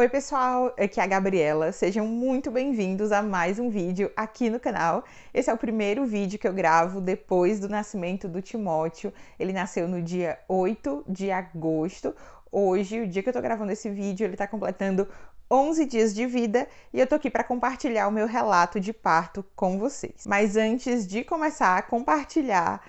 Oi pessoal, aqui é a Gabriela, sejam muito bem-vindos a mais um vídeo aqui no canal. Esse é o primeiro vídeo que eu gravo depois do nascimento do Timóteo, ele nasceu no dia 8 de agosto. Hoje, o dia que eu tô gravando esse vídeo, ele tá completando 11 dias de vida e eu tô aqui para compartilhar o meu relato de parto com vocês. Mas antes de começar a compartilhar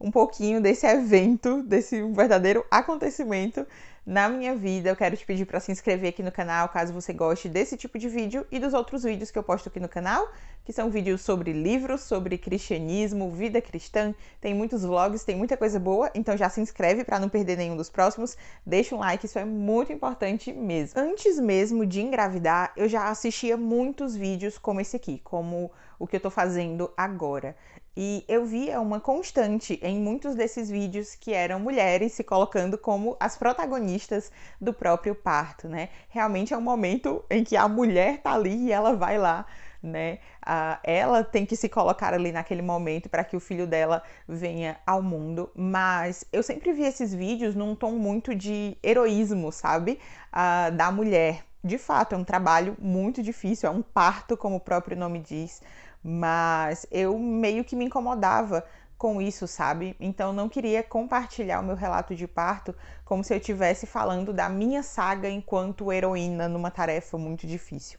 um pouquinho desse evento, desse verdadeiro acontecimento, na minha vida. Eu quero te pedir para se inscrever aqui no canal, caso você goste desse tipo de vídeo e dos outros vídeos que eu posto aqui no canal, que são vídeos sobre livros, sobre cristianismo, vida cristã. Tem muitos vlogs, tem muita coisa boa, então já se inscreve para não perder nenhum dos próximos. Deixa um like, isso é muito importante mesmo. Antes mesmo de engravidar, eu já assistia muitos vídeos como esse aqui, como o que eu tô fazendo agora. E eu via uma constante em muitos desses vídeos que eram mulheres se colocando como as protagonistas do próprio parto, né? Realmente é um momento em que a mulher tá ali e ela vai lá, né? Ah, ela tem que se colocar ali naquele momento para que o filho dela venha ao mundo. Mas eu sempre vi esses vídeos num tom muito de heroísmo, sabe? Ah, da mulher. De fato, é um trabalho muito difícil, é um parto, como o próprio nome diz mas eu meio que me incomodava com isso, sabe? Então não queria compartilhar o meu relato de parto como se eu estivesse falando da minha saga enquanto heroína numa tarefa muito difícil.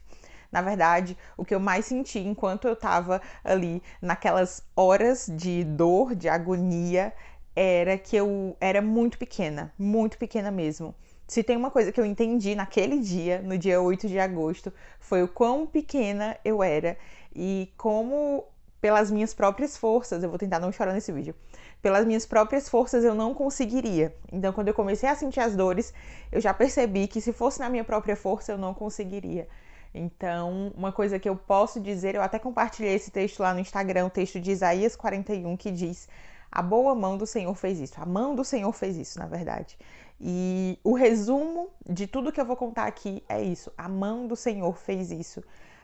Na verdade, o que eu mais senti enquanto eu estava ali naquelas horas de dor, de agonia, era que eu era muito pequena, muito pequena mesmo. Se tem uma coisa que eu entendi naquele dia, no dia 8 de agosto, foi o quão pequena eu era e como pelas minhas próprias forças, eu vou tentar não chorar nesse vídeo. Pelas minhas próprias forças eu não conseguiria. Então, quando eu comecei a sentir as dores, eu já percebi que se fosse na minha própria força eu não conseguiria. Então, uma coisa que eu posso dizer, eu até compartilhei esse texto lá no Instagram, o texto de Isaías 41 que diz: "A boa mão do Senhor fez isso. A mão do Senhor fez isso, na verdade." E o resumo de tudo que eu vou contar aqui é isso: a mão do Senhor fez isso.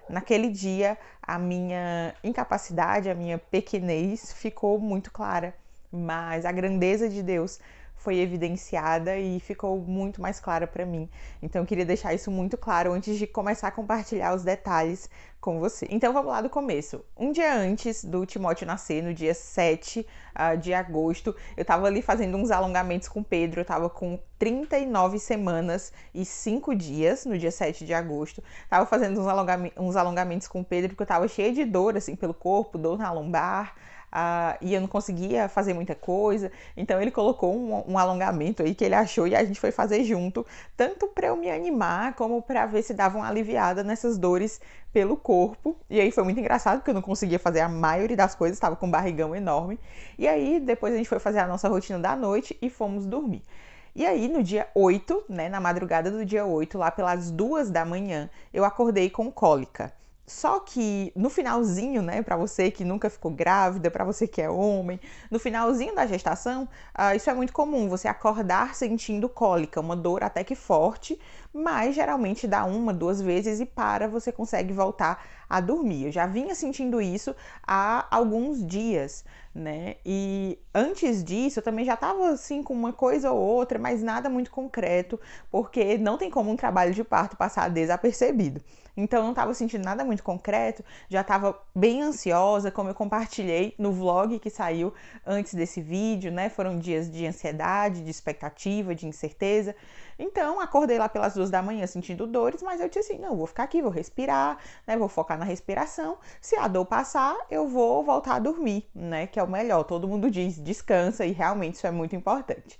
Naquele dia, a minha incapacidade, a minha pequenez ficou muito clara, mas a grandeza de Deus foi evidenciada e ficou muito mais clara para mim. Então eu queria deixar isso muito claro antes de começar a compartilhar os detalhes com você. Então vamos lá do começo. Um dia antes do Timóteo nascer, no dia 7 uh, ah, de agosto, eu tava ali fazendo uns alongamentos com o Pedro, eu tava com 39 semanas e 5 dias no dia 7 de agosto. Tava fazendo uns, uns alongamentos com o Pedro porque eu tava cheia de dor assim pelo corpo, dor na lombar ah, e eu não conseguia fazer muita coisa. Então ele colocou um, um, alongamento aí que ele achou e a gente foi fazer junto, tanto para eu me animar como para ver se dava uma aliviada nessas dores pelo corpo. E aí foi muito engraçado porque eu não conseguia fazer a maioria das coisas, estava com um barrigão enorme. E aí depois a gente foi fazer a nossa rotina da noite e fomos dormir. E aí, no dia 8, né, na madrugada do dia 8, lá pelas duas da manhã, eu acordei com cólica. Só que no finalzinho, né, para você que nunca ficou grávida, para você que é homem, no finalzinho da gestação, uh, isso é muito comum, você acordar sentindo cólica, uma dor até que forte, mas geralmente dá uma, duas vezes e para, você consegue voltar a dormir. Eu já vinha sentindo isso há alguns dias, né? E antes disso, eu também já estava assim com uma coisa ou outra, mas nada muito concreto, porque não tem como um trabalho de parto passar desapercebido. Então não estava sentindo nada muito concreto, já estava bem ansiosa, como eu compartilhei no vlog que saiu antes desse vídeo, né? Foram dias de ansiedade, de expectativa, de incerteza. Então acordei lá pelas duas da manhã sentindo dores, mas eu disse assim, não, vou ficar aqui, vou respirar, né? Vou focar na respiração. Se a dor passar, eu vou voltar a dormir, né? Que é o melhor. Todo mundo diz descansa e realmente isso é muito importante.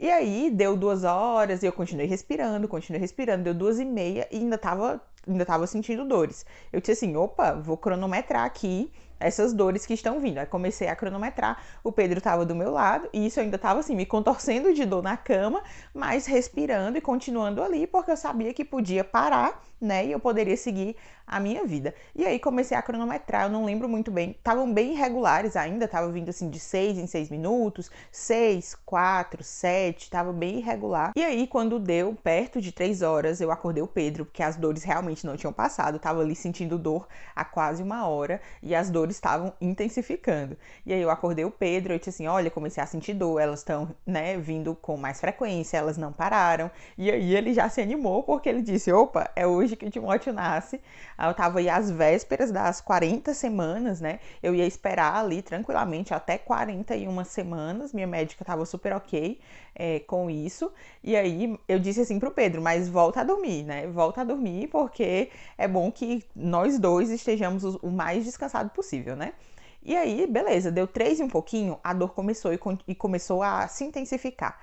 E aí deu duas horas e eu continuei respirando, continuei respirando, deu duas e meia e ainda tava, ainda tava sentindo dores. Eu disse assim: opa, vou cronometrar aqui essas dores que estão vindo. Aí comecei a cronometrar, o Pedro tava do meu lado e isso eu ainda tava assim, me contorcendo de dor na cama, mas respirando e continuando ali, porque eu sabia que podia parar né? E eu poderia seguir a minha vida. E aí comecei a cronometrar, eu não lembro muito bem. Estavam bem irregulares ainda, tava vindo assim de seis em seis minutos, seis quatro sete tava bem irregular. E aí quando deu perto de três horas, eu acordei o Pedro, porque as dores realmente não tinham passado, tava ali sentindo dor há quase uma hora e as dores estavam intensificando. E aí eu acordei o Pedro, eu disse assim: "Olha, comecei a sentir dor, elas estão, né, vindo com mais frequência, elas não pararam". E aí ele já se animou porque ele disse: "Opa, é hoje depois de que Timóteo nasce. Ah, eu estava aí às vésperas das 40 semanas, né? Eu ia esperar ali tranquilamente até 41 semanas. Minha médica estava super ok é, com isso. E aí eu disse assim pro Pedro, mas volta a dormir, né? Volta a dormir, porque é bom que nós dois estejamos o mais descansado possível, né? E aí, beleza, deu três e um pouquinho, a dor começou e, e começou a se intensificar.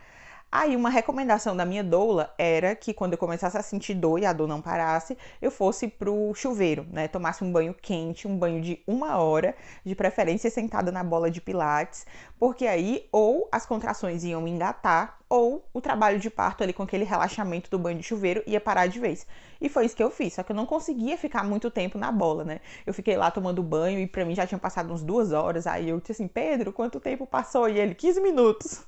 Aí uma recomendação da minha doula era que quando eu começasse a sentir dor e a dor não parasse, eu fosse pro chuveiro, né? Tomasse um banho quente, um banho de uma hora, de preferência sentada na bola de pilates, porque aí ou as contrações iam engatar ou o trabalho de parto ali com aquele relaxamento do banho de chuveiro ia parar de vez. E foi isso que eu fiz, só que eu não conseguia ficar muito tempo na bola, né? Eu fiquei lá tomando banho e para mim já tinham passado uns duas horas, aí eu disse assim, Pedro, quanto tempo passou? E ele, 15 minutos.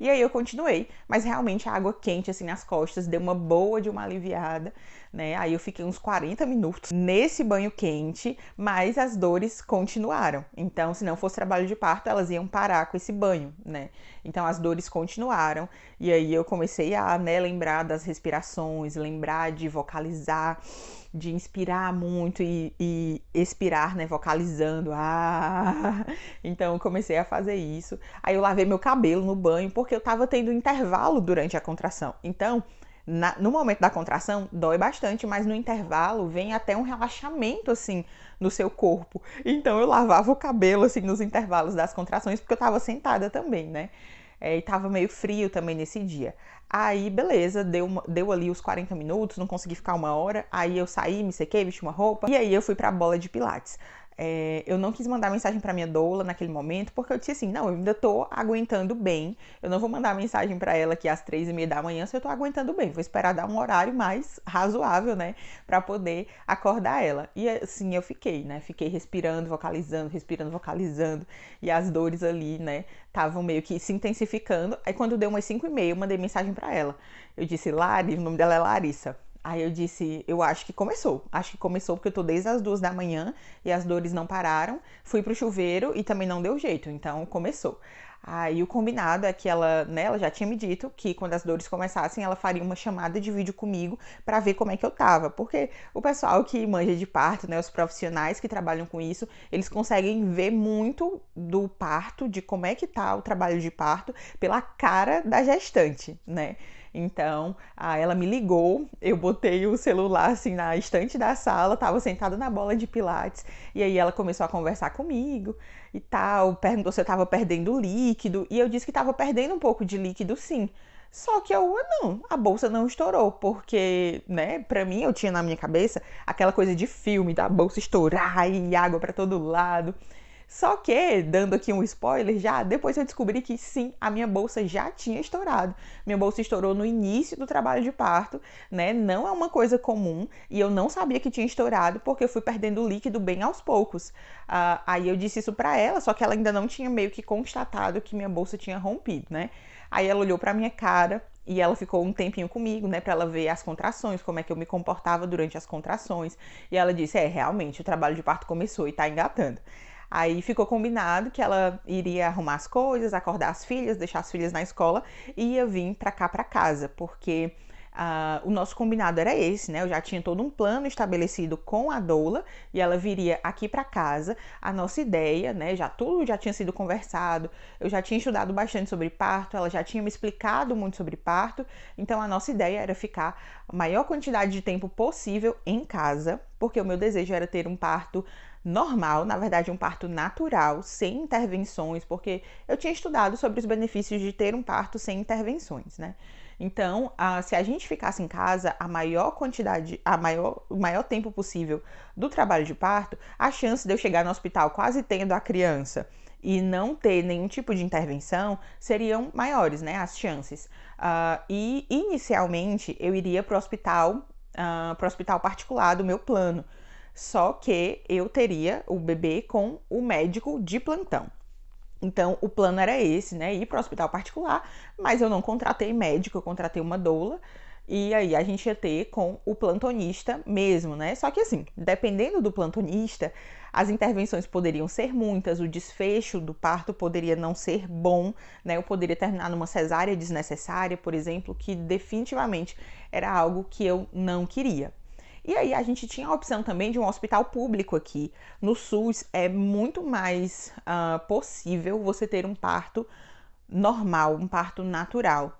E aí eu continuei, mas realmente a água quente, assim, nas costas, deu uma boa de uma aliviada, né? Aí eu fiquei uns 40 minutos nesse banho quente, mas as dores continuaram. Então, se não fosse trabalho de parto, elas iam parar com esse banho, né? Então, as dores continuaram, e aí eu comecei a né, lembrar das respirações, lembrar de vocalizar de inspirar muito e, e expirar, né? Vocalizando. Ah! Então comecei a fazer isso. Aí eu lavei meu cabelo no banho, porque eu tava tendo intervalo durante a contração. Então, na, no momento da contração, dói bastante, mas no intervalo vem até um relaxamento, assim, no seu corpo. Então eu lavava o cabelo, assim, nos intervalos das contrações, porque eu tava sentada também, né? É, e tava meio frio também nesse dia. Aí, beleza, deu, uma, deu ali os 40 minutos, não consegui ficar uma hora. Aí eu saí, me sequei, vesti uma roupa. E aí eu fui pra bola de pilates. É, eu não quis mandar mensagem para minha doula naquele momento, porque eu disse assim: não, eu ainda tô aguentando bem. Eu não vou mandar mensagem para ela aqui às três e meia da manhã se eu tô aguentando bem. Vou esperar dar um horário mais razoável, né, para poder acordar ela. E assim eu fiquei, né? Fiquei respirando, vocalizando, respirando, vocalizando. E as dores ali, né, estavam meio que se intensificando. Aí quando deu umas cinco e meia, eu mandei mensagem para ela. Eu disse: Lari, o nome dela é Larissa. Aí eu disse, eu acho que começou. Acho que começou porque eu tô desde as duas da manhã e as dores não pararam. Fui pro chuveiro e também não deu jeito, então começou. Aí o combinado é que ela, né, ela já tinha me dito que quando as dores começassem, ela faria uma chamada de vídeo comigo para ver como é que eu tava, porque o pessoal que manja de parto, né, os profissionais que trabalham com isso, eles conseguem ver muito do parto, de como é que tá o trabalho de parto pela cara da gestante, né? Então, ah, ela me ligou, eu botei o celular assim na estante da sala, tava sentada na bola de pilates, e aí ela começou a conversar comigo e tal, perguntou se eu tava perdendo líquido, e eu disse que tava perdendo um pouco de líquido, sim. Só que eu não, a bolsa não estourou, porque, né, pra mim eu tinha na minha cabeça aquela coisa de filme da bolsa estourar e água para todo lado. Só que, dando aqui um spoiler já, depois eu descobri que sim, a minha bolsa já tinha estourado. Minha bolsa estourou no início do trabalho de parto, né? Não é uma coisa comum e eu não sabia que tinha estourado porque eu fui perdendo líquido bem aos poucos. Uh, aí eu disse isso para ela, só que ela ainda não tinha meio que constatado que minha bolsa tinha rompido, né? Aí ela olhou para minha cara e ela ficou um tempinho comigo, né, para ela ver as contrações, como é que eu me comportava durante as contrações. E ela disse: "É, realmente o trabalho de parto começou e tá engatando". Aí ficou combinado que ela iria arrumar as coisas, acordar as filhas, deixar as filhas na escola e ia vir para cá para casa, porque uh, o nosso combinado era esse, né? Eu já tinha todo um plano estabelecido com a doula e ela viria aqui para casa. A nossa ideia, né? Já tudo já tinha sido conversado, eu já tinha estudado bastante sobre parto, ela já tinha me explicado muito sobre parto. Então a nossa ideia era ficar a maior quantidade de tempo possível em casa, porque o meu desejo era ter um parto normal, na verdade, um parto natural, sem intervenções, porque eu tinha estudado sobre os benefícios de ter um parto sem intervenções, né? Então, se a gente ficasse em casa a maior quantidade, a maior, o maior tempo possível do trabalho de parto, a chance de eu chegar no hospital quase tendo a criança e não ter nenhum tipo de intervenção seriam maiores, né? As chances. Ah, e inicialmente eu iria para o hospital, ah, para o hospital particular do meu plano só que eu teria o bebê com o médico de plantão. Então, o plano era esse, né? Ir para o hospital particular, mas eu não contratei médico, eu contratei uma doula. E aí a gente ia ter com o plantonista mesmo, né? Só que assim, dependendo do plantonista, as intervenções poderiam ser muitas, o desfecho do parto poderia não ser bom, né? Eu poderia terminar numa cesárea desnecessária, por exemplo, que definitivamente era algo que eu não queria. E aí a gente tinha a opção também de um hospital público aqui. No SUS é muito mais uh, possível você ter um parto normal, um parto natural.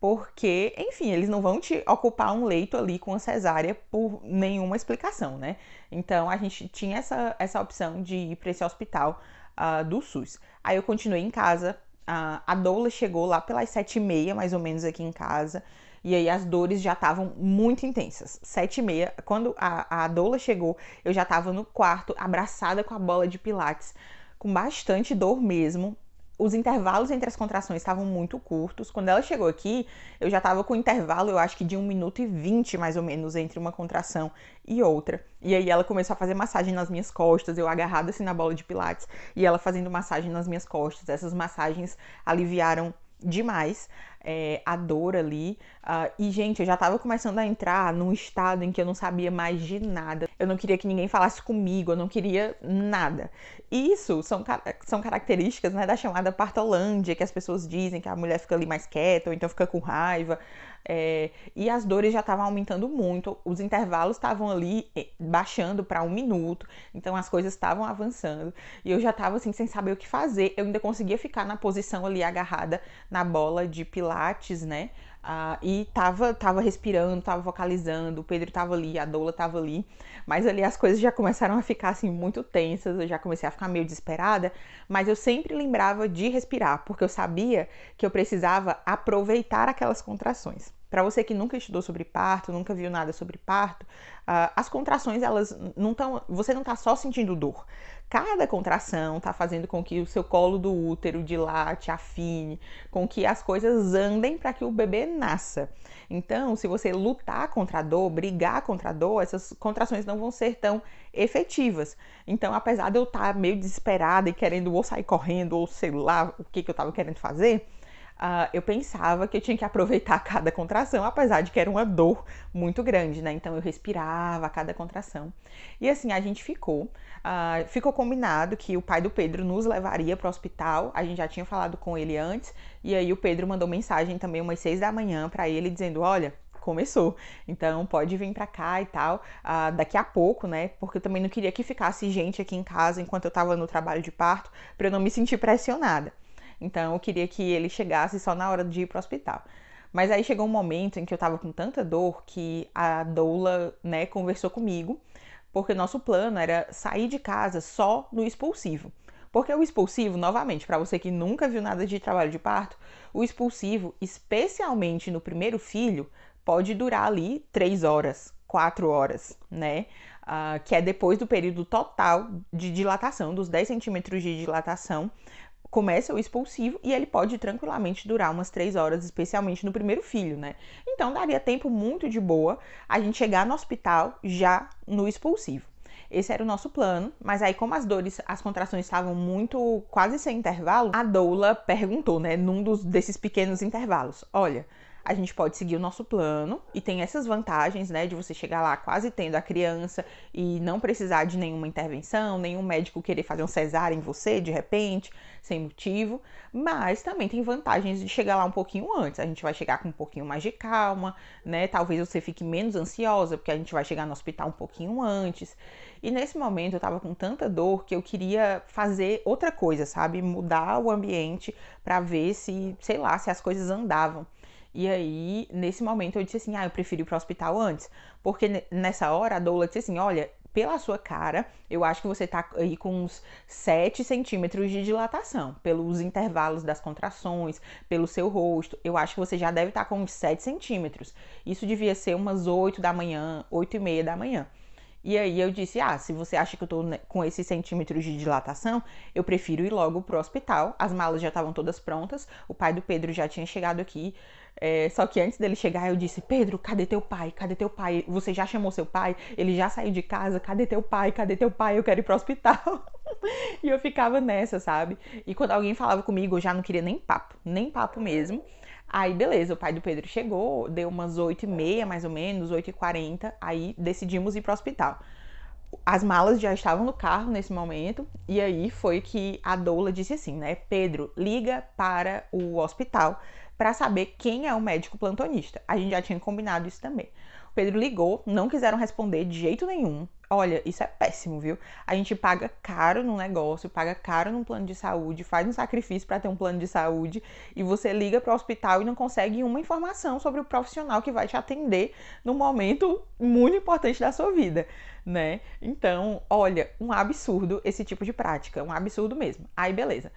Porque, enfim, eles não vão te ocupar um leito ali com a cesárea por nenhuma explicação, né? Então a gente tinha essa, essa opção de ir para esse hospital uh, do SUS. Aí eu continuei em casa. Uh, a doula chegou lá pelas sete e meia, mais ou menos, aqui em casa e aí as dores já estavam muito intensas. Sete e meia, quando a, a doula chegou, eu já estava no quarto, abraçada com a bola de pilates, com bastante dor mesmo. Os intervalos entre as contrações estavam muito curtos. Quando ela chegou aqui, eu já estava com um intervalo, eu acho que de 1 minuto e 20 mais ou menos, entre uma contração e outra. E aí ela começou a fazer massagem nas minhas costas, eu agarrada assim na bola de pilates, e ela fazendo massagem nas minhas costas. Essas massagens aliviaram demais é, a dor ali. Uh, e, gente, eu já tava começando a entrar num estado em que eu não sabia mais de nada. Eu não queria que ninguém falasse comigo, eu não queria nada. Isso são, são características né, da chamada partolândia, que as pessoas dizem que a mulher fica ali mais quieta, ou então fica com raiva, é, e as dores já estavam aumentando muito, os intervalos estavam ali é, baixando para um minuto, então as coisas estavam avançando e eu já estava assim sem saber o que fazer. Eu ainda conseguia ficar na posição ali agarrada na bola de pilates, né? Ah, e tava, tava respirando, tava vocalizando, o Pedro tava ali, a Doula tava ali, mas ali as coisas já começaram a ficar assim muito tensas, eu já comecei a ficar meio desesperada, mas eu sempre lembrava de respirar, porque eu sabia que eu precisava aproveitar aquelas contrações para você que nunca estudou sobre parto, nunca viu nada sobre parto, uh, as contrações elas não estão, você não está só sentindo dor. Cada contração está fazendo com que o seu colo do útero dilate, afine, com que as coisas andem para que o bebê nasça. Então, se você lutar contra a dor, brigar contra a dor, essas contrações não vão ser tão efetivas. Então, apesar de eu estar tá meio desesperada e querendo ou sair correndo ou sei lá o que, que eu estava querendo fazer, uh, eu pensava que eu tinha que aproveitar cada contração, apesar de que era uma dor muito grande, né? Então eu respirava cada contração. E assim a gente ficou. Uh, ficou combinado que o pai do Pedro nos levaria para o hospital. A gente já tinha falado com ele antes. E aí o Pedro mandou mensagem também umas seis da manhã para ele dizendo: Olha, começou. Então pode vir para cá e tal, uh, daqui a pouco, né? Porque eu também não queria que ficasse gente aqui em casa enquanto eu tava no trabalho de parto, para eu não me sentir pressionada. Então eu queria que ele chegasse só na hora de ir pro hospital. Mas aí chegou um momento em que eu tava com tanta dor que a doula, né, conversou comigo, porque o nosso plano era sair de casa só no expulsivo. Porque o expulsivo, novamente, para você que nunca viu nada de trabalho de parto, o expulsivo, especialmente no primeiro filho, pode durar ali três horas, quatro horas, né? Uh, que é depois do período total de dilatação, dos 10 centímetros de dilatação começa o expulsivo e ele pode tranquilamente durar umas três horas, especialmente no primeiro filho, né? Então daria tempo muito de boa a gente chegar no hospital já no expulsivo. Esse era o nosso plano, mas aí como as dores, as contrações estavam muito quase sem intervalo, a doula perguntou, né, num dos desses pequenos intervalos, olha, a gente pode seguir o nosso plano e tem essas vantagens, né, de você chegar lá quase tendo a criança e não precisar de nenhuma intervenção, nenhum médico querer fazer um cesárea em você de repente, sem motivo, mas também tem vantagens de chegar lá um pouquinho antes. A gente vai chegar com um pouquinho mais de calma, né? Talvez você fique menos ansiosa, porque a gente vai chegar no hospital um pouquinho antes. E nesse momento eu tava com tanta dor que eu queria fazer outra coisa, sabe? Mudar o ambiente para ver se, sei lá, se as coisas andavam. E aí, nesse momento, eu disse assim: ah, eu prefiro ir para o hospital antes. Porque nessa hora a doula disse assim: olha, pela sua cara, eu acho que você tá aí com uns 7 centímetros de dilatação, pelos intervalos das contrações, pelo seu rosto. Eu acho que você já deve estar tá com uns 7 centímetros. Isso devia ser umas 8 da manhã, 8 e meia da manhã. E aí eu disse: ah, se você acha que eu tô né, com esses centímetros de dilatação, eu prefiro ir logo pro hospital. As malas já estavam todas prontas, o pai do Pedro já tinha chegado aqui é, só que antes dele chegar, eu disse: Pedro, cadê teu pai? Cadê teu pai? Você já chamou seu pai? Ele já saiu de casa? Cadê teu pai? Cadê teu pai? Eu quero ir pro hospital. e eu ficava nessa, sabe? E quando alguém falava comigo, eu já não queria nem papo, nem papo mesmo. Aí, beleza, o pai do Pedro chegou, deu umas 8h30, mais ou menos, 8h40, aí decidimos ir pro hospital. As malas já estavam no carro nesse momento, e aí foi que a doula disse assim, né? Pedro, liga para o hospital para saber quem é o médico plantonista. A gente já tinha combinado isso também. O Pedro ligou, não quiseram responder de jeito nenhum. Olha, isso é péssimo, viu? A gente paga caro num negócio, paga caro num plano de saúde, faz um sacrifício para ter um plano de saúde e você liga para o hospital e não consegue uma informação sobre o profissional que vai te atender num momento muito importante da sua vida, né? Então, olha, um absurdo esse tipo de prática, um absurdo mesmo. Aí, beleza.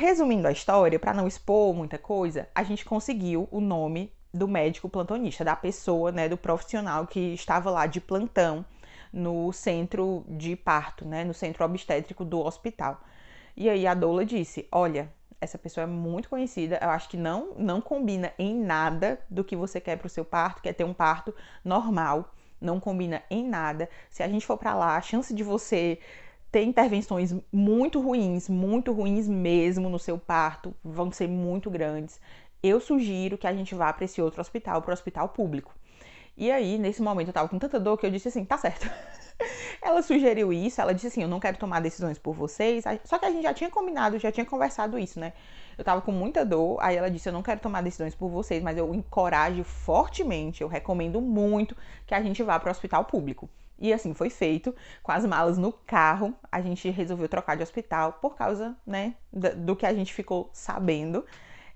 Resumindo a história, para não expor muita coisa, a gente conseguiu o nome do médico plantonista, da pessoa, né, do profissional que estava lá de plantão no centro de parto, né, no centro obstétrico do hospital. E aí a doula disse: "Olha, essa pessoa é muito conhecida, eu acho que não não combina em nada do que você quer para o seu parto, quer ter um parto normal, não combina em nada. Se a gente for para lá, a chance de você ter intervenções muito ruins, muito ruins mesmo no seu parto, vão ser muito grandes. Eu sugiro que a gente vá para esse outro hospital, para o hospital público. E aí, nesse momento, eu tava com tanta dor que eu disse assim: tá certo. ela sugeriu isso, ela disse assim: eu não quero tomar decisões por vocês. Só que a gente já tinha combinado, já tinha conversado isso, né? Eu tava com muita dor, aí ela disse: eu não quero tomar decisões por vocês, mas eu encorajo fortemente, eu recomendo muito que a gente vá para o hospital público. E assim foi feito, com as malas no carro, a gente resolveu trocar de hospital por causa, né, do que a gente ficou sabendo.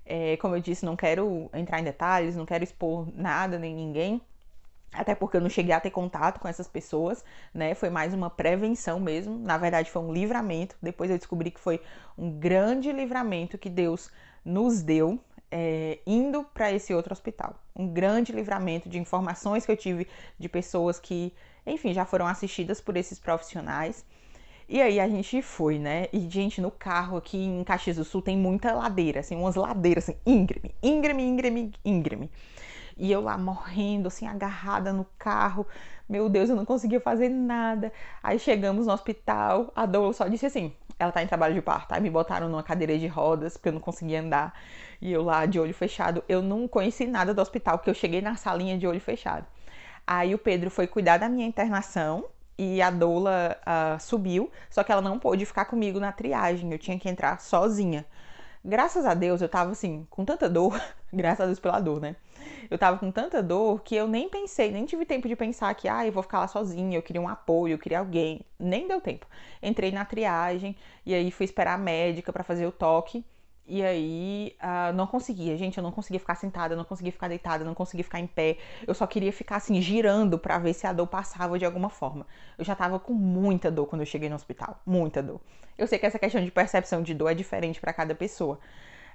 É, como eu disse, não quero entrar em detalhes, não quero expor nada nem ninguém, até porque eu não cheguei a ter contato com essas pessoas, né? Foi mais uma prevenção mesmo. Na verdade, foi um livramento. Depois eu descobri que foi um grande livramento que Deus nos deu é, indo para esse outro hospital. Um grande livramento de informações que eu tive de pessoas que enfim, já foram assistidas por esses profissionais. E aí a gente foi, né? E, gente, no carro aqui em Caxias do Sul tem muita ladeira, assim, umas ladeiras, assim, íngreme, íngreme, íngreme, íngreme. E eu lá morrendo, assim, agarrada no carro. Meu Deus, eu não conseguia fazer nada. Aí chegamos no hospital, a Doula só disse assim: ela tá em trabalho de parto. Aí tá? me botaram numa cadeira de rodas, porque eu não conseguia andar. E eu lá de olho fechado. Eu não conheci nada do hospital, porque eu cheguei na salinha de olho fechado. Aí o Pedro foi cuidar da minha internação e a doula uh, subiu, só que ela não pôde ficar comigo na triagem, eu tinha que entrar sozinha. Graças a Deus eu tava assim, com tanta dor, graças a Deus pela dor, né? Eu tava com tanta dor que eu nem pensei, nem tive tempo de pensar que, ah, eu vou ficar lá sozinha, eu queria um apoio, eu queria alguém. Nem deu tempo. Entrei na triagem e aí fui esperar a médica para fazer o toque. E aí, uh, não conseguia, gente. Eu não conseguia ficar sentada, não conseguia ficar deitada, não conseguia ficar em pé. Eu só queria ficar assim, girando para ver se a dor passava de alguma forma. Eu já tava com muita dor quando eu cheguei no hospital. Muita dor. Eu sei que essa questão de percepção de dor é diferente para cada pessoa.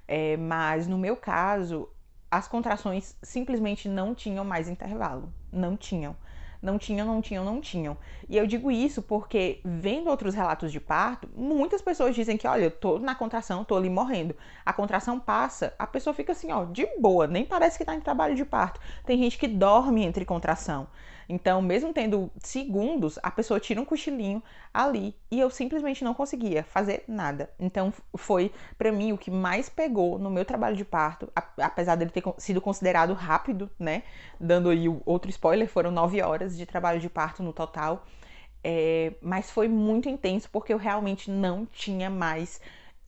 É, mas no meu caso, as contrações simplesmente não tinham mais intervalo. Não tinham. Não tinham, não tinham, não tinham. E eu digo isso porque, vendo outros relatos de parto, muitas pessoas dizem que, olha, eu tô na contração, tô ali morrendo. A contração passa, a pessoa fica assim, ó, de boa, nem parece que tá em trabalho de parto. Tem gente que dorme entre contração. Então, mesmo tendo segundos, a pessoa tira um cochilinho ali e eu simplesmente não conseguia fazer nada. Então, foi para mim o que mais pegou no meu trabalho de parto, apesar dele ter sido considerado rápido, né? Dando aí outro spoiler, foram nove horas de trabalho de parto no total. É, mas foi muito intenso porque eu realmente não tinha mais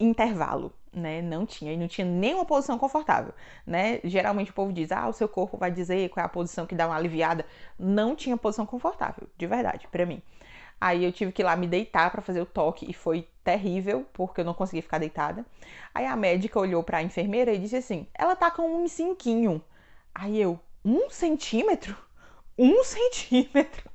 intervalo. Né? Não tinha, e não tinha nenhuma posição confortável, né? Geralmente o povo diz: "Ah, o seu corpo vai dizer qual é a posição que dá uma aliviada". Não tinha posição confortável, de verdade, para mim. Aí eu tive que ir lá me deitar para fazer o toque e foi terrível, porque eu não consegui ficar deitada. Aí a médica olhou para a enfermeira e disse assim: "Ela tá com um cinquinho". Aí eu: "Um centímetro? Um centímetro?"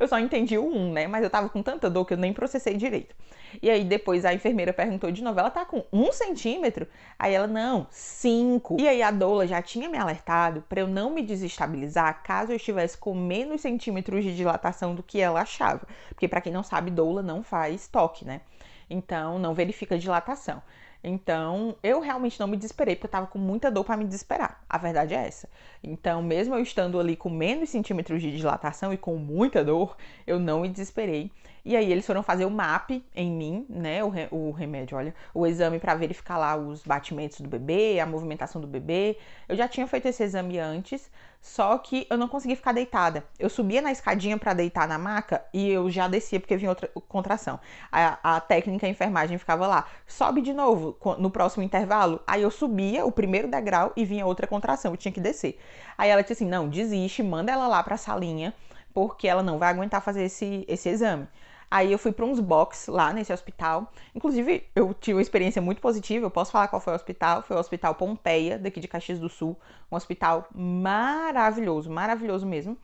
Eu só entendi o um, né? Mas eu tava com tanta dor que eu nem processei direito. E aí depois a enfermeira perguntou de novo: ela tá com um centímetro? Aí ela, não, cinco. E aí a doula já tinha me alertado para eu não me desestabilizar caso eu estivesse com menos centímetros de dilatação do que ela achava. Porque para quem não sabe, doula não faz toque, né? Então não verifica dilatação. Então, eu realmente não me desesperei, porque eu tava com muita dor para me desesperar. A verdade é essa. Então, mesmo eu estando ali com menos centímetros de dilatação e com muita dor, eu não me desesperei. E aí eles foram fazer o MAP em mim, né? O, re, o remédio, olha, o exame para verificar lá os batimentos do bebê, a movimentação do bebê. Eu já tinha feito esse exame antes, só que eu não conseguia ficar deitada. Eu subia na escadinha para deitar na maca e eu já descia porque vinha outra contração. A, a técnica a enfermagem ficava lá, sobe de novo no próximo intervalo. Aí eu subia o primeiro degrau e vinha outra contração, eu tinha que descer. Aí ela disse assim: não, desiste, manda ela lá para a salinha porque ela não vai aguentar fazer esse, esse exame. Aí eu fui para uns box lá nesse hospital. Inclusive, eu tive uma experiência muito positiva, eu posso falar qual foi o hospital. Foi o Hospital Pompeia, daqui de Caxias do Sul. Um hospital maravilhoso, maravilhoso mesmo.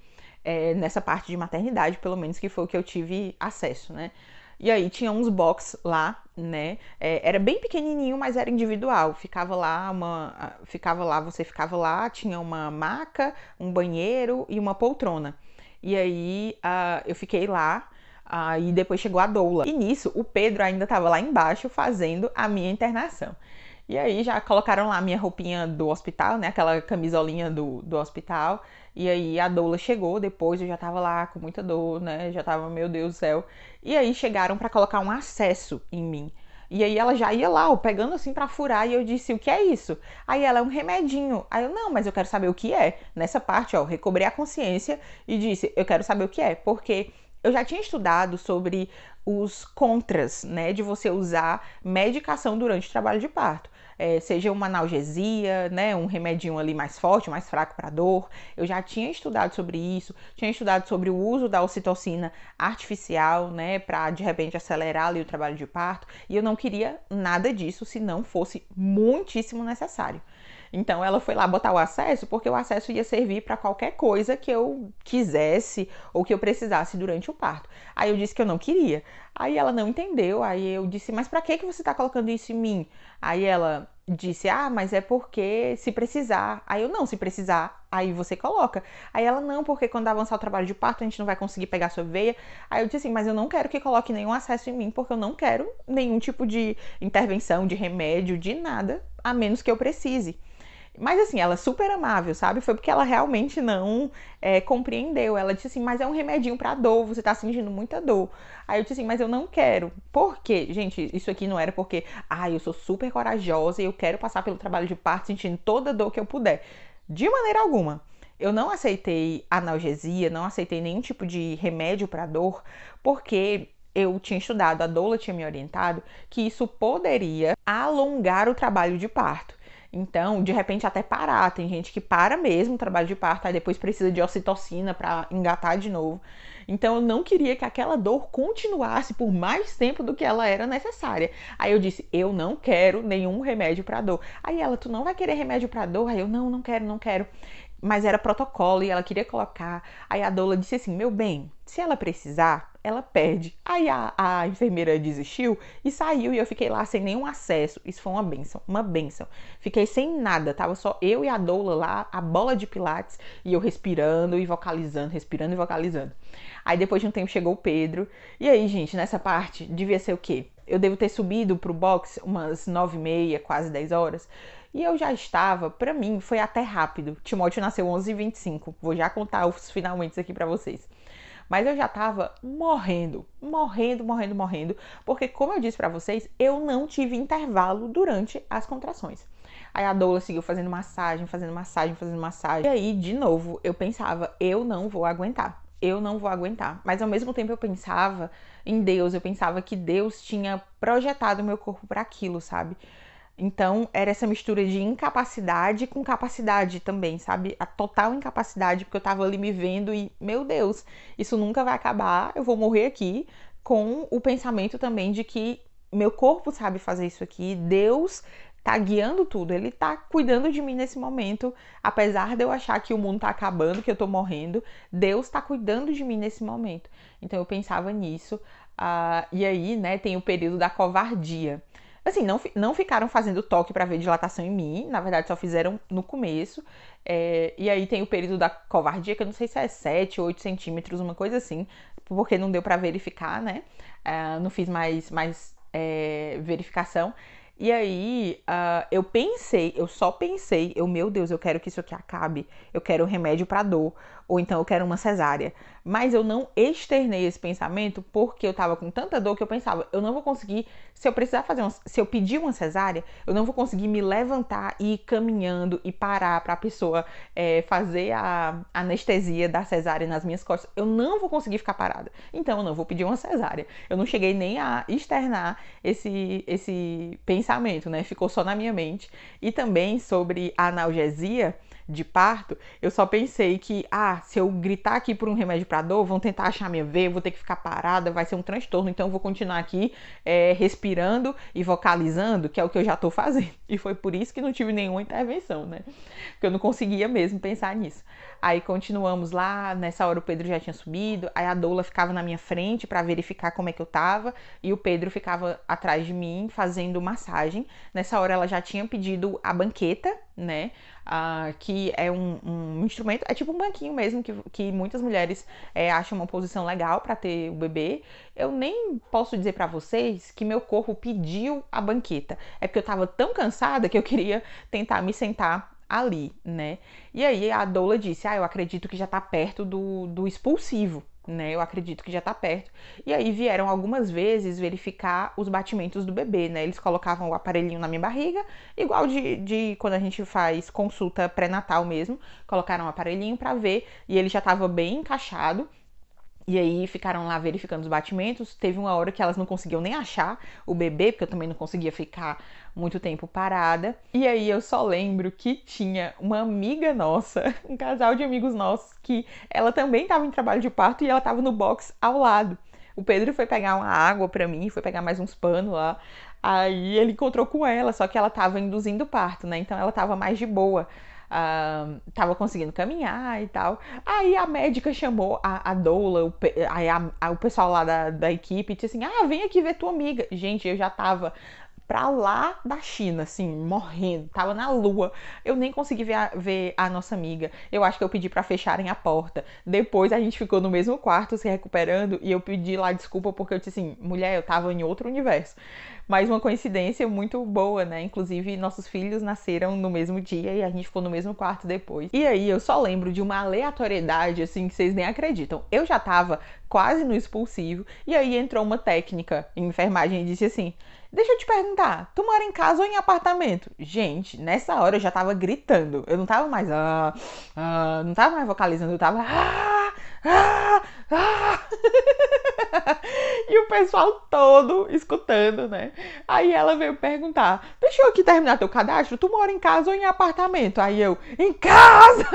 É, nessa parte de maternidade, pelo menos, que foi o que eu tive acesso, né? E aí tinha uns box lá, né? É, era bem pequenininho, mas era individual. Ficava lá uma, ficava lá, você ficava lá, tinha uma maca, um banheiro e uma poltrona. E aí uh, eu fiquei lá Aí depois chegou a doula. E nisso, o Pedro ainda estava lá embaixo fazendo a minha internação. E aí já colocaram lá a minha roupinha do hospital, né? Aquela camisolinha do, do hospital. E aí a doula chegou, depois eu já tava lá com muita dor, né? Já tava, meu Deus do céu. E aí chegaram para colocar um acesso em mim. E aí ela já ia lá, ó, pegando assim para furar, e eu disse, o que é isso? Aí ela, é um remedinho. Aí eu, não, mas eu quero saber o que é. Nessa parte, ó, recobrei a consciência e disse, eu quero saber o que é, porque eu já tinha estudado sobre os contras, né, de você usar medicação durante o trabalho de parto. É, seja uma analgesia, né, um remedinho ali mais forte, mais fraco para dor. Eu já tinha estudado sobre isso, tinha estudado sobre o uso da ocitocina artificial, né, para de repente acelerar ali o trabalho de parto, e eu não queria nada disso se não fosse muitíssimo necessário. Então ela foi lá botar o acesso, porque o acesso ia servir para qualquer coisa que eu quisesse ou que eu precisasse durante o parto. Aí eu disse que eu não queria. Aí ela não entendeu. Aí eu disse: "Mas para que que você está colocando isso em mim?" Aí ela disse: "Ah, mas é porque se precisar". Aí eu: "Não, se precisar, aí você coloca". Aí ela: "Não, porque quando avançar o trabalho de parto, a gente não vai conseguir pegar sua veia". Aí eu disse assim, "Mas eu não quero que coloque nenhum acesso em mim, porque eu não quero nenhum tipo de intervenção, de remédio, de nada, a menos que eu precise". Mas assim, ela é super amável, sabe? Foi porque ela realmente não é, compreendeu. Ela disse assim, mas é um remedinho pra dor, você tá sentindo muita dor. Aí eu disse assim, mas eu não quero. Por quê? Gente, isso aqui não era porque, ah, eu sou super corajosa e eu quero passar pelo trabalho de parto sentindo toda a dor que eu puder. De maneira alguma. Eu não aceitei analgesia, não aceitei nenhum tipo de remédio para dor, porque eu tinha estudado, a doula tinha me orientado que isso poderia alongar o trabalho de parto. Então, de repente, até parar. Tem gente que para mesmo o trabalho de parto, aí depois precisa de ocitocina para engatar de novo. Então, eu não queria que aquela dor continuasse por mais tempo do que ela era necessária. Aí eu disse: eu não quero nenhum remédio para dor. Aí ela: tu não vai querer remédio para dor? Aí eu: não, não quero, não quero. Mas era protocolo e ela queria colocar. Aí a doula disse assim: meu bem, se ela precisar, ela pede. Aí a, a, enfermeira desistiu e saiu e eu fiquei lá sem nenhum acesso. Isso foi uma benção, uma benção. Fiquei sem nada, tava só eu e a doula lá, a bola de pilates e eu respirando e vocalizando, respirando e vocalizando. Aí depois de um tempo chegou o Pedro. E aí, gente, nessa parte devia ser o quê? Eu devo ter subido pro box umas nove e meia, quase 10 horas. E eu já estava, para mim, foi até rápido. Timóteo nasceu 11h25. Vou já contar os finalmente aqui para vocês. Mas eu já tava morrendo, morrendo, morrendo, morrendo, porque como eu disse para vocês, eu não tive intervalo durante as contrações. Aí a doula seguiu fazendo massagem, fazendo massagem, fazendo massagem. E aí, de novo, eu pensava, eu não vou aguentar. Eu não vou aguentar. Mas ao mesmo tempo eu pensava em Deus, eu pensava que Deus tinha projetado meu corpo para aquilo, sabe? Então, era essa mistura de incapacidade com capacidade também, sabe? A total incapacidade, porque eu tava ali me vendo e, meu Deus, isso nunca vai acabar, eu vou morrer aqui, com o pensamento também de que meu corpo sabe fazer isso aqui, Deus tá guiando tudo, ele tá cuidando de mim nesse momento, apesar de eu achar que o mundo tá acabando, que eu tô morrendo, Deus tá cuidando de mim nesse momento. Então eu pensava nisso. Uh, e aí, né, tem o período da covardia Assim, não, não ficaram fazendo toque para ver dilatação em mim, na verdade só fizeram no começo. É, e aí tem o período da covardia, que eu não sei se é 7 8 centímetros, uma coisa assim, porque não deu para verificar, né? É, não fiz mais, mais é, verificação. E aí, uh, eu pensei, eu só pensei, eu, meu Deus, eu quero que isso aqui acabe, eu quero remédio para dor, ou então eu quero uma cesárea. Mas eu não externei esse pensamento porque eu estava com tanta dor que eu pensava, eu não vou conseguir, se eu precisar fazer uma, se eu pedir uma cesárea, eu não vou conseguir me levantar e ir caminhando e parar para a pessoa é, fazer a anestesia da cesárea nas minhas costas. Eu não vou conseguir ficar parada. Então eu não vou pedir uma cesárea. Eu não cheguei nem a externar esse, esse pensamento, né? Ficou só na minha mente. E também sobre a analgesia de parto, eu só pensei que, ah, se eu gritar aqui por um remédio para dor, vão tentar achar minha veia, vou ter que ficar parada, vai ser um transtorno, então eu vou continuar aqui é, respirando e vocalizando, que é o que eu já tô fazendo. E foi por isso que não tive nenhuma intervenção, né? Porque eu não conseguia mesmo pensar nisso. Aí continuamos lá, nessa hora o Pedro já tinha subido, aí a doula ficava na minha frente para verificar como é que eu tava e o Pedro ficava atrás de mim fazendo massagem. Nessa hora ela já tinha pedido a banqueta, né? que é um, um, instrumento, é tipo um banquinho mesmo, que, que muitas mulheres é, acham uma posição legal para ter o bebê. Eu nem posso dizer para vocês que meu corpo pediu a banqueta, é porque eu tava tão cansada que eu queria tentar me sentar ali, né? E aí a doula disse: Ah, eu acredito que já tá perto do, do expulsivo, né? Eu acredito que já tá perto. E aí vieram algumas vezes verificar os batimentos do bebê, né? Eles colocavam o aparelhinho na minha barriga, igual de, de quando a gente faz consulta pré-natal mesmo, colocaram o aparelhinho para ver e ele já tava bem encaixado. E aí ficaram lá verificando os batimentos. Teve uma hora que elas não conseguiam nem achar o bebê, porque eu também não conseguia ficar muito tempo parada. E aí eu só lembro que tinha uma amiga nossa, um casal de amigos nossos, que ela também estava em trabalho de parto e ela estava no box ao lado. O Pedro foi pegar uma água para mim, foi pegar mais uns panos lá. Aí ele encontrou com ela, só que ela estava induzindo parto, né? Então ela estava mais de boa tava conseguindo caminhar e tal. Aí a médica chamou a, a doula, o, a, a, o pessoal lá da, da equipe, e disse assim: Ah, vem aqui ver tua amiga. Gente, eu já tava pra lá da China, assim, morrendo, tava na lua. Eu nem consegui ver a, ver a nossa amiga. Eu acho que eu pedi para fecharem a porta. Depois a gente ficou no mesmo quarto se recuperando e eu pedi lá desculpa porque eu disse assim, mulher, eu tava em outro universo. Mas uma coincidência muito boa, né? Inclusive, nossos filhos nasceram no mesmo dia e a gente ficou no mesmo quarto depois. E aí eu só lembro de uma aleatoriedade, assim, que vocês nem acreditam. Eu já tava quase no expulsivo e aí entrou uma técnica em enfermagem e disse assim: Deixa eu te perguntar, tu mora em casa ou em apartamento? Gente, nessa hora eu já tava gritando. Eu não tava mais. Ah, ah, não tava mais vocalizando, eu tava. Ah, ah, ah. e o pessoal todo escutando, né? Aí ela veio perguntar: Deixa eu aqui terminar teu cadastro? Tu mora em casa ou em apartamento? Aí eu: Em casa!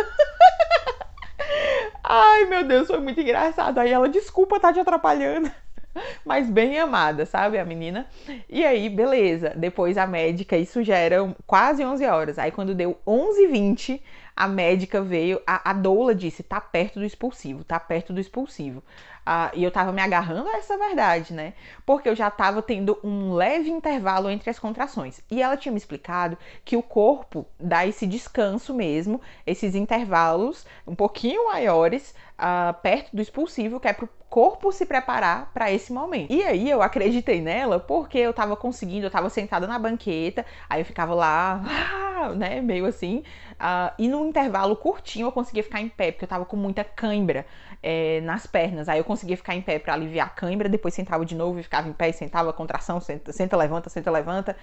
Ai, meu Deus, foi muito engraçado. Aí ela, desculpa, tá te atrapalhando. mas bem amada, sabe? A menina. E aí, beleza. Depois a médica, isso já era quase 11 horas. Aí quando deu 11h20, a médica veio, a, a doula disse, tá perto do expulsivo, tá perto do expulsivo. Ah, e eu tava me agarrando a essa verdade, né? Porque eu já tava tendo um leve intervalo entre as contrações. E ela tinha me explicado que o corpo dá esse descanso mesmo, esses intervalos um pouquinho maiores, ah, perto do expulsivo, que é pro corpo se preparar para esse momento. E aí eu acreditei nela porque eu tava conseguindo, eu tava sentada na banqueta, aí eu ficava lá, né, meio assim, Uh, e no intervalo curtinho eu conseguia ficar em pé, porque eu tava com muita cãibra é, nas pernas. Aí eu conseguia ficar em pé para aliviar a cãibra, depois sentava de novo e ficava em pé e sentava, contração, senta, senta, levanta, senta, levanta.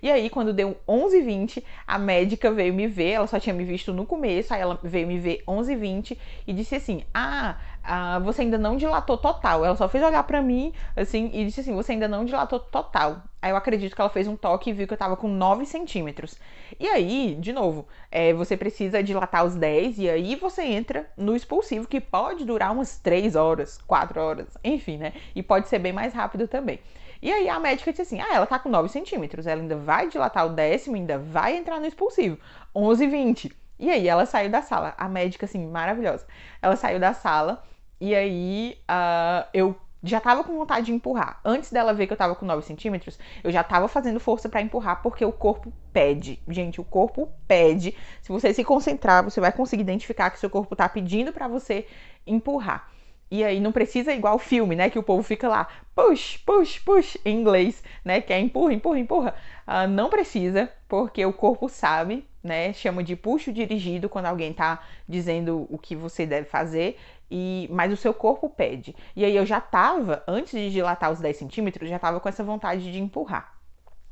E aí, quando deu 11h20, a médica veio me ver, ela só tinha me visto no começo, aí ela veio me ver 11h20 e disse assim: Ah, ah, você ainda não dilatou total. Ela só fez olhar para mim, assim, e disse assim: você ainda não dilatou total. Aí eu acredito que ela fez um toque e viu que eu tava com 9 centímetros. E aí, de novo, é, você precisa dilatar os 10 e aí você entra no expulsivo, que pode durar umas 3 horas, 4 horas, enfim, né? E pode ser bem mais rápido também. E aí a médica disse assim: ah, ela tá com 9 centímetros, ela ainda vai dilatar o décimo, ainda vai entrar no expulsivo. 11 e 20. E aí ela saiu da sala, a médica, assim, maravilhosa. Ela saiu da sala e aí uh, eu já tava com vontade de empurrar. Antes dela ver que eu tava com 9 centímetros, eu já tava fazendo força para empurrar, porque o corpo pede. Gente, o corpo pede. Se você se concentrar, você vai conseguir identificar que seu corpo tá pedindo para você empurrar. E aí não precisa igual filme, né? Que o povo fica lá, push, push, push, em inglês, né? Que é empurra, empurra, empurra. Uh, não precisa, porque o corpo sabe, né? Chama de puxo dirigido quando alguém tá dizendo o que você deve fazer. E, mas o seu corpo pede. E aí eu já tava, antes de dilatar os 10 centímetros, já tava com essa vontade de empurrar.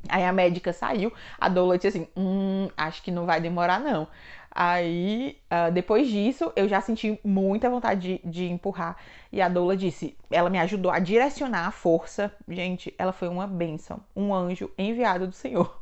Aí a médica saiu, a doula disse assim: hum, acho que não vai demorar não. Aí, uh, depois disso, eu já senti muita vontade de, de empurrar. E a doula disse: ela me ajudou a direcionar a força. Gente, ela foi uma bênção, um anjo enviado do Senhor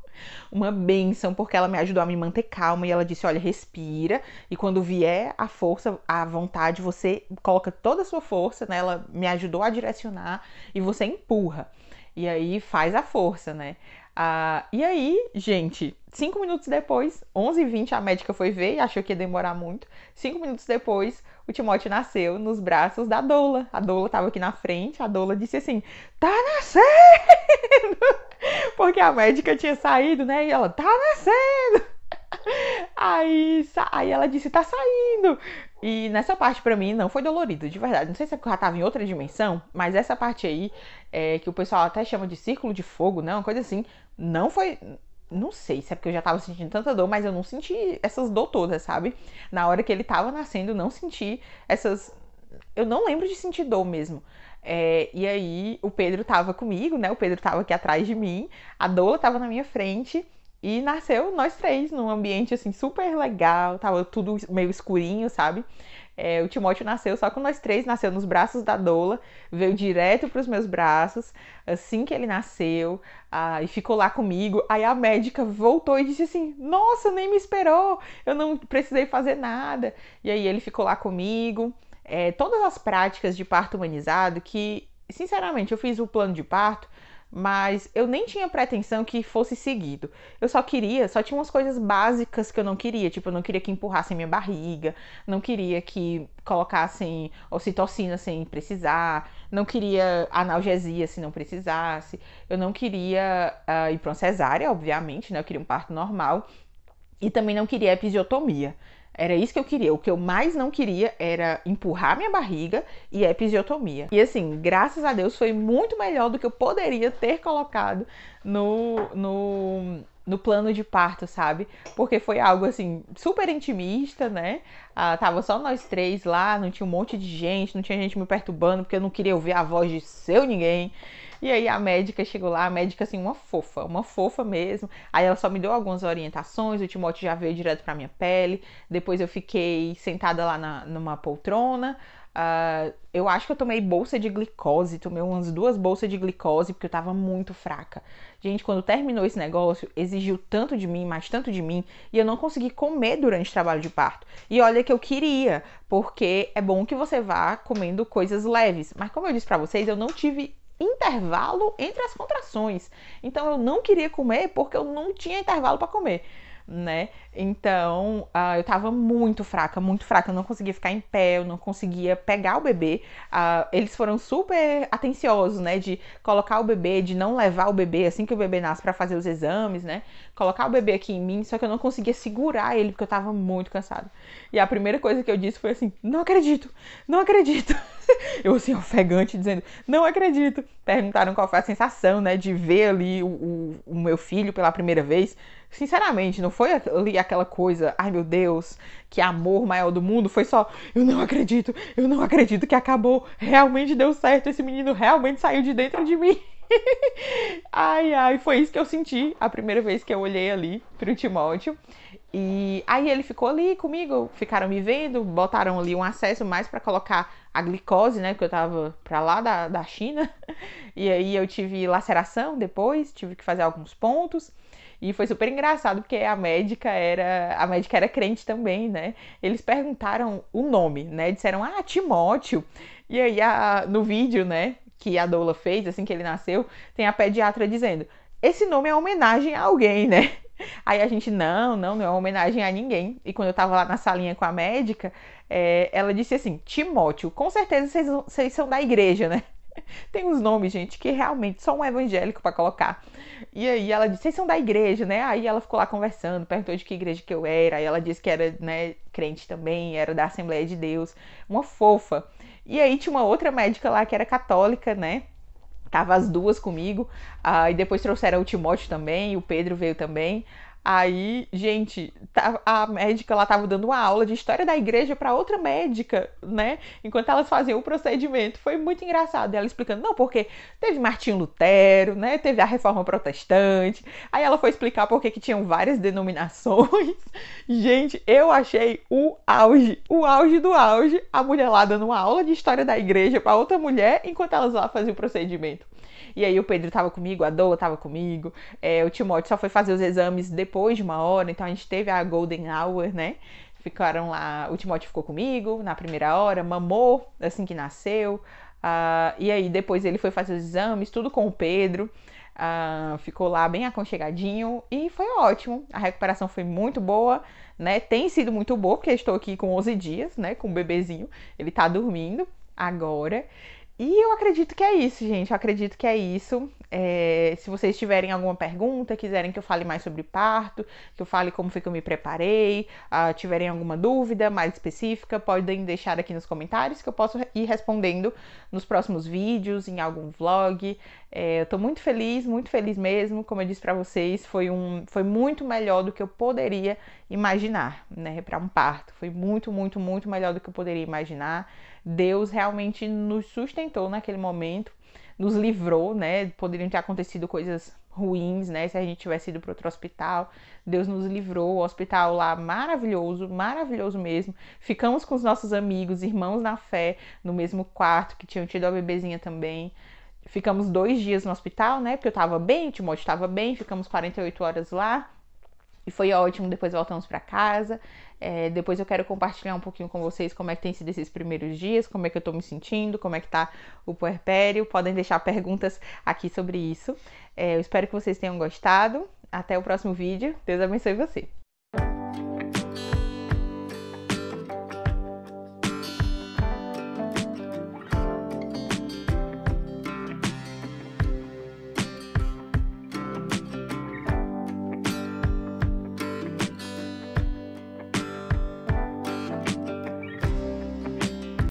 uma benção, porque ela me ajudou a me manter calma e ela disse: "Olha, respira e quando vier a força, a vontade, você coloca toda a sua força, né? Ela me ajudou a direcionar e você empurra. E aí faz a força, né? Ah, e aí, gente, cinco minutos depois, 11h20, a médica foi ver e achou que ia demorar muito. Cinco minutos depois, o Timóteo nasceu nos braços da doula. A doula estava aqui na frente, a doula disse assim, tá nascendo! Porque a médica tinha saído, né? E ela, tá nascendo! Aí, aí ela disse, tá saindo! E nessa parte para mim não foi dolorido, de verdade. Não sei se é eu já tava em outra dimensão, mas essa parte aí, é, que o pessoal até chama de círculo de fogo, né? Uma coisa assim, não foi. Não sei se é porque eu já tava sentindo tanta dor, mas eu não senti essas dor todas, sabe? Na hora que ele tava nascendo, não senti essas. Eu não lembro de sentir dor mesmo. É, e aí o Pedro tava comigo, né? O Pedro tava aqui atrás de mim, a Dola tava na minha frente. E nasceu nós três num ambiente assim super legal, tava tudo meio escurinho, sabe? É, o Timóteo nasceu só com nós três, nasceu nos braços da Dola, veio direto para os meus braços assim que ele nasceu ah, e ficou lá comigo. Aí a médica voltou e disse assim: Nossa, nem me esperou, eu não precisei fazer nada. E aí ele ficou lá comigo. É, todas as práticas de parto humanizado que, sinceramente, eu fiz o plano de parto mas eu nem tinha pretensão que fosse seguido. Eu só queria, só tinha umas coisas básicas que eu não queria, tipo, eu não queria que empurrassem minha barriga, não queria que colocassem ocitocina sem precisar, não queria analgesia se não precisasse, eu não queria uh, ir para uma cesárea, obviamente, né? Eu queria um parto normal e também não queria episiotomia. Era isso que eu queria. O que eu mais não queria era empurrar minha barriga e episiotomia. E assim, graças a Deus foi muito melhor do que eu poderia ter colocado no, no, no plano de parto, sabe? Porque foi algo assim, super intimista, né? Ah, tava só nós três lá, não tinha um monte de gente, não tinha gente me perturbando, porque eu não queria ouvir a voz de seu ninguém. E aí a médica chegou lá, a médica, assim, uma fofa, uma fofa mesmo. Aí ela só me deu algumas orientações, o Timóteo já veio direto pra minha pele. Depois eu fiquei sentada lá na, numa poltrona. Uh, eu acho que eu tomei bolsa de glicose, tomei umas duas bolsas de glicose, porque eu tava muito fraca. Gente, quando terminou esse negócio, exigiu tanto de mim, mais tanto de mim, e eu não consegui comer durante o trabalho de parto. E olha que eu queria, porque é bom que você vá comendo coisas leves. Mas como eu disse para vocês, eu não tive intervalo entre as contrações. Então eu não queria comer porque eu não tinha intervalo para comer né? Então, uh, eu tava muito fraca, muito fraca. Eu não conseguia ficar em pé, eu não conseguia pegar o bebê. Uh, eles foram super atenciosos, né? De colocar o bebê, de não levar o bebê assim que o bebê nasce para fazer os exames, né? Colocar o bebê aqui em mim, só que eu não conseguia segurar ele porque eu tava muito cansada. E a primeira coisa que eu disse foi assim: não acredito, não acredito. eu assim, ofegante, dizendo: não acredito. Perguntaram qual foi a sensação, né? De ver ali o, o, o meu filho pela primeira vez. Sinceramente, não foi ali aquela coisa, ai meu Deus, que amor maior do mundo. Foi só, eu não acredito, eu não acredito que acabou. Realmente deu certo, esse menino realmente saiu de dentro de mim. ai, ai, foi isso que eu senti a primeira vez que eu olhei ali pro Timóteo. E aí ele ficou ali comigo, ficaram me vendo, botaram ali um acesso mais para colocar a glicose, né, que eu tava pra lá da, da China. E aí eu tive laceração depois, tive que fazer alguns pontos. E foi super engraçado porque a médica era, a médica era crente também, né? Eles perguntaram o nome, né? Disseram: "Ah, Timóteo". E aí a, no vídeo, né, que a doula fez assim que ele nasceu, tem a pediatra dizendo: "Esse nome é homenagem a alguém, né?" Aí a gente, não, não, não é uma homenagem a ninguém. E quando eu tava lá na salinha com a médica, é, ela disse assim: Timóteo, com certeza vocês, vocês são da igreja, né? Tem uns nomes, gente, que realmente só um evangélico para colocar. E aí ela disse: "Vocês são da igreja, né?" Aí ela ficou lá conversando, perguntou de que igreja que eu era, aí ela disse que era, né, crente também, era da Assembleia de Deus, uma fofa. E aí tinha uma outra médica lá que era católica, né? Tava as duas comigo. Ah, e depois trouxeram o Timóteo também, o Pedro veio também. Aí, gente, tá, a médica ela estava dando uma aula de história da igreja para outra médica, né? Enquanto elas faziam o procedimento, foi muito engraçado. Ela explicando, não, porque teve Martinho Lutero, né? Teve a Reforma Protestante. Aí ela foi explicar por que tinham várias denominações. Gente, eu achei o auge, o auge do auge, a mulher lá dando uma aula de história da igreja para outra mulher enquanto elas lá faziam o procedimento. E aí o Pedro tava comigo, a Doa tava comigo, é, o Timóteo só foi fazer os exames depois de uma hora, então a gente teve a Golden Hour, né? Ficaram lá, o Timóteo ficou comigo na primeira hora, mamou assim que nasceu, uh, e aí depois ele foi fazer os exames, tudo com o Pedro. Uh, ficou lá bem aconchegadinho e foi ótimo. A recuperação foi muito boa, né? Tem sido muito boa, porque estou aqui com 11 dias, né? Com o bebezinho, ele tá dormindo agora. E eu acredito que é isso, gente. Eu acredito que é isso. É, se vocês tiverem alguma pergunta, quiserem que eu fale mais sobre parto, que eu fale como foi que eu me preparei, uh, tiverem alguma dúvida mais específica, podem deixar aqui nos comentários que eu posso ir respondendo nos próximos vídeos, em algum vlog. É, eu tô muito feliz, muito feliz mesmo. Como eu disse para vocês, foi, um, foi muito melhor do que eu poderia imaginar, né? Para um parto. Foi muito, muito, muito melhor do que eu poderia imaginar. Deus realmente nos sustentou naquele momento, nos livrou, né? Poderiam ter acontecido coisas ruins, né? Se a gente tivesse ido para outro hospital, Deus nos livrou. O hospital lá maravilhoso, maravilhoso mesmo. Ficamos com os nossos amigos, irmãos na fé, no mesmo quarto que tinham tido a bebezinha também. Ficamos dois dias no hospital, né? Porque eu tava bem, Timóteo tava bem, ficamos 48 horas lá. E foi ótimo, depois voltamos para casa. É, depois eu quero compartilhar um pouquinho com vocês como é que tem sido esses primeiros dias, como é que eu tô me sentindo, como é que tá o puerpério. Podem deixar perguntas aqui sobre isso. É, eu espero que vocês tenham gostado. Até o próximo vídeo. Deus abençoe você.